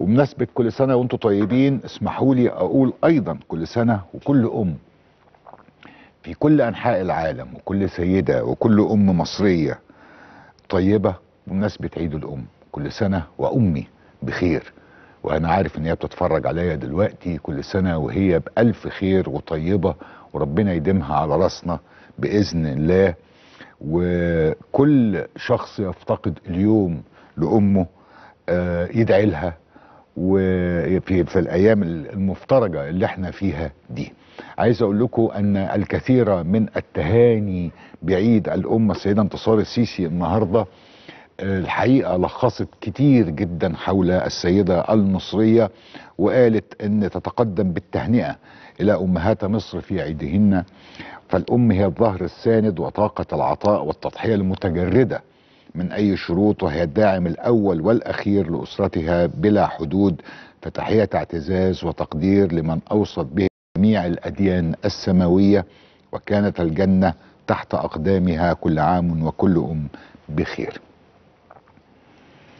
وبمناسبة كل سنة وانتم طيبين اسمحوا لي أقول أيضا كل سنة وكل أم في كل أنحاء العالم وكل سيدة وكل أم مصرية طيبة بمناسبة عيد الأم كل سنة وأمي بخير وأنا عارف إن هي بتتفرج عليا دلوقتي كل سنة وهي بألف خير وطيبة وربنا يديمها على راسنا بإذن الله وكل شخص يفتقد اليوم لأمه آه، يدعي لها وفي في الايام المفترجه اللي احنا فيها دي عايز اقول لكم ان الكثير من التهاني بعيد الامه السيده انتصار السيسي النهارده آه، الحقيقه لخصت كتير جدا حول السيده المصريه وقالت ان تتقدم بالتهنئه الى امهات مصر في عيدهن فالام هي الظهر الساند وطاقه العطاء والتضحيه المتجرده من أي شروط وهي الداعم الأول والأخير لأسرتها بلا حدود فتحية اعتزاز وتقدير لمن أوصت به جميع الأديان السماوية وكانت الجنة تحت أقدامها كل عام وكل أم بخير